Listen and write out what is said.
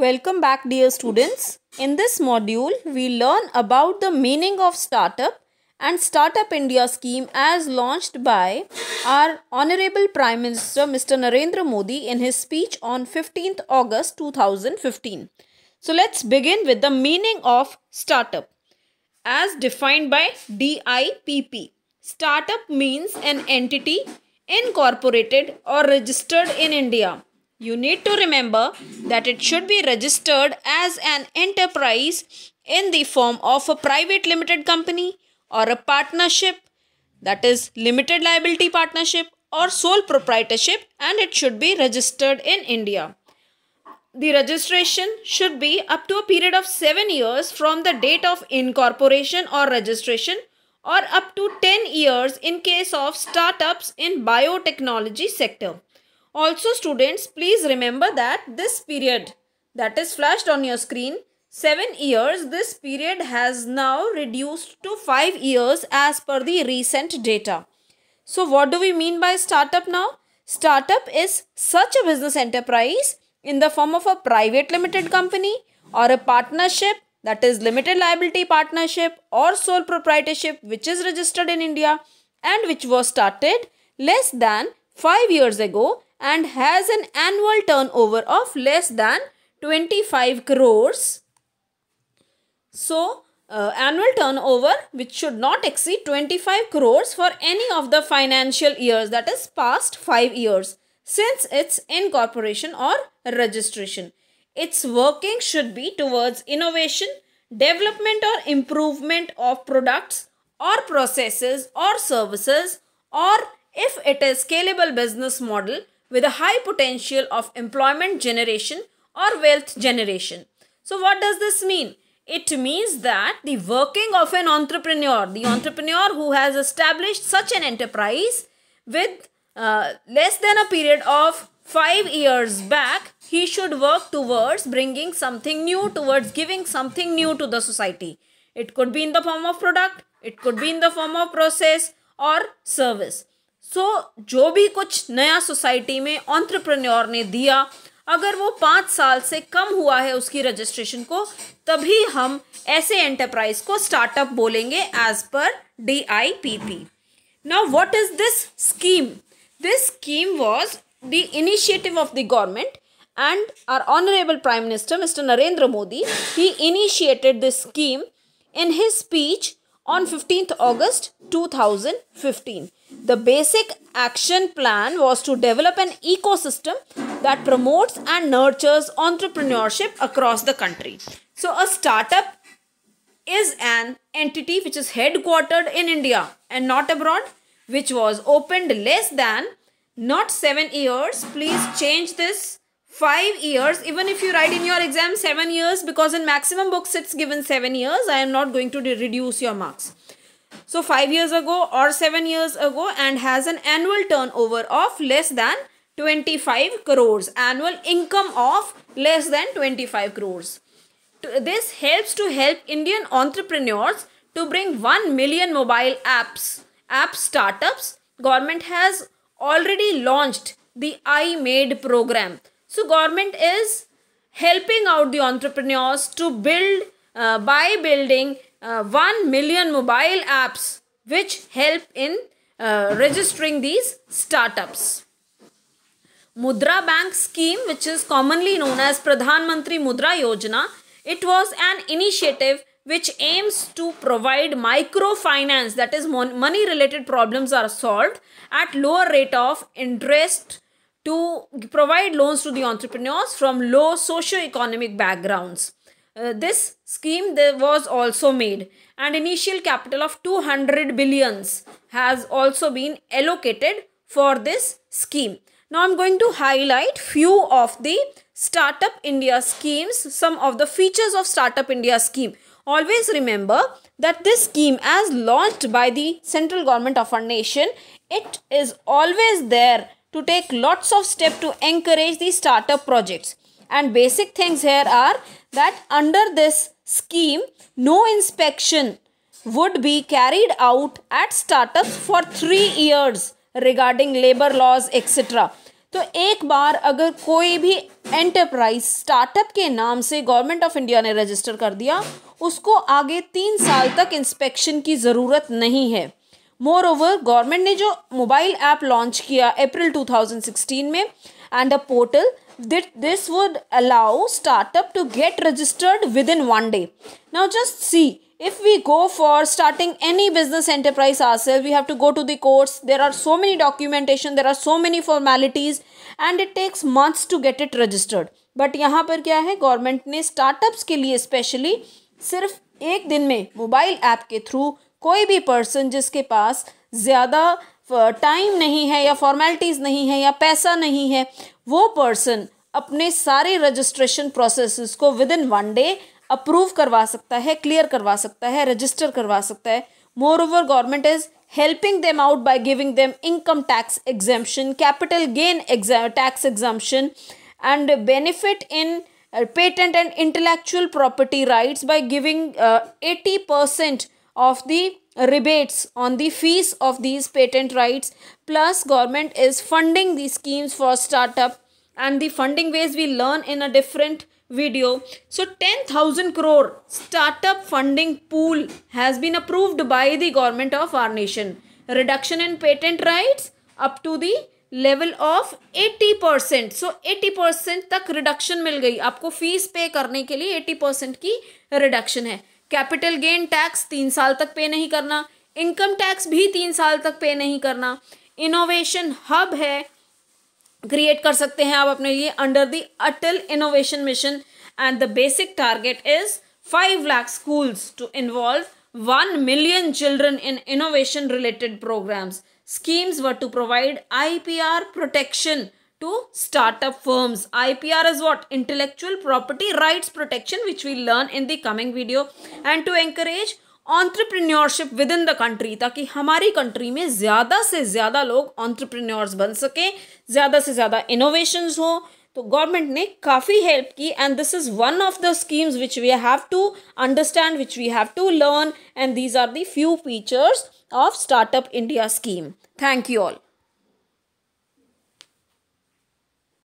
Welcome back dear students. In this module, we learn about the meaning of startup and Startup India scheme as launched by our Honorable Prime Minister Mr. Narendra Modi in his speech on 15th August 2015. So let's begin with the meaning of startup as defined by DIPP. Startup means an entity incorporated or registered in India you need to remember that it should be registered as an enterprise in the form of a private limited company or a partnership that is limited liability partnership or sole proprietorship and it should be registered in India. The registration should be up to a period of 7 years from the date of incorporation or registration or up to 10 years in case of startups in biotechnology sector. Also students, please remember that this period that is flashed on your screen, 7 years, this period has now reduced to 5 years as per the recent data. So what do we mean by startup now? Startup is such a business enterprise in the form of a private limited company or a partnership that is limited liability partnership or sole proprietorship which is registered in India and which was started less than 5 years ago and has an annual turnover of less than 25 crores. So, uh, annual turnover which should not exceed 25 crores for any of the financial years that is past 5 years since its incorporation or registration. Its working should be towards innovation, development or improvement of products or processes or services or if it is scalable business model with a high potential of employment generation or wealth generation. So, what does this mean? It means that the working of an entrepreneur, the entrepreneur who has established such an enterprise with uh, less than a period of five years back, he should work towards bringing something new, towards giving something new to the society. It could be in the form of product, it could be in the form of process or service. So so, जो भी कुछ नया society में entrepreneur ने दिया अगर वो पाँच साल से कम हुआ है उसकी रजिस्ट्रेशन को तभी हम ऐसे एंटरप्राइज को स्टार्टअप बोलेंगे as per D I P P now what is this scheme this scheme was the initiative of the government and honourable prime minister mister Narendra Modi he initiated this scheme in his speech on fifteenth August two thousand fifteen The basic action plan was to develop an ecosystem that promotes and nurtures entrepreneurship across the country. So, a startup is an entity which is headquartered in India and not abroad, which was opened less than not seven years. Please change this five years. Even if you write in your exam seven years, because in maximum books it's given seven years, I am not going to reduce your marks so 5 years ago or 7 years ago and has an annual turnover of less than 25 crores annual income of less than 25 crores this helps to help indian entrepreneurs to bring 1 million mobile apps app startups government has already launched the i made program so government is helping out the entrepreneurs to build uh, by building uh, 1 million mobile apps which help in uh, registering these startups. Mudra Bank scheme which is commonly known as Pradhan Mantri Mudra Yojana. It was an initiative which aims to provide microfinance that is money related problems are solved at lower rate of interest to provide loans to the entrepreneurs from low socio-economic backgrounds uh, this scheme there was also made and initial capital of 200 billions has also been allocated for this scheme now i'm going to highlight few of the startup india schemes some of the features of startup india scheme always remember that this scheme as launched by the central government of our nation it is always there to take lots of steps to encourage the startup projects and basic things here are that under this scheme no inspection would be carried out at startups for 3 years regarding labor laws etc तो एक बार अगर कोई भी enterprise startup के नाम से government of India ने register कर दिया उसको आगे तीन साल तक इंस्पेक्शन की ज़रूरत नहीं है मोर ओवर गवर्नमेंट ने जो मोबाइल ऐप लॉन्च किया अप्रैल 2016 में and a portal this would allow startup to get registered within one day now just see if we go for starting any business enterprise ourselves we have to go to the courts there are so many documentation there are so many formalities and it takes months to get it registered but यहाँ पर क्या है government ने startups के लिए specially सिर्फ एक दिन में मोबाइल ऐप के थ्रू कोई भी पर्सन जिसके पास ज़्यादा टाइम नहीं है या फॉर्मेलिटीज़ नहीं है या पैसा नहीं है वो पर्सन अपने सारे रजिस्ट्रेशन प्रोसेसेस को within one day approve करवा सकता है क्लियर करवा सकता है रजिस्टर करवा सकता है moreover government is helping them out by giving them income tax exemption capital gain exam tax exemption and benefit in patent and intellectual property rights by giving eighty percent of the rebates on the fees of these patent rights plus government is funding the schemes for startup and the funding ways we learn in a different video so 10000 crore startup funding pool has been approved by the government of our nation reduction in patent rights up to the level of 80 percent. So, 80 percent tak reduction mil gayi. आपको fees pay करने ke liye 80 percent ki reduction hai. Capital gain tax तीन साल तक पे नहीं करना income tax भी तीन साल तक पे नहीं करना इनोवेशन हब है क्रिएट कर सकते हैं आप अपने लिए under the Atal innovation mission and the basic target is five lakh schools to involve one million children in innovation related programmes schemes provide I P R protection to startup firms. IPR is what? Intellectual property rights protection which we learn in the coming video and to encourage entrepreneurship within the country ताकि हमारी country में ज़्यादा से ज़्यादा लोग ऑन्ट्रप्रन्योर्स बन सकें ज़्यादा से ज़्यादा इनोवेशंस हो तो गवर्नमेंट ने काफ़ी हेल्प की and this is one of the schemes which we have to understand which we have to learn and these are the few features of startup India scheme thank you all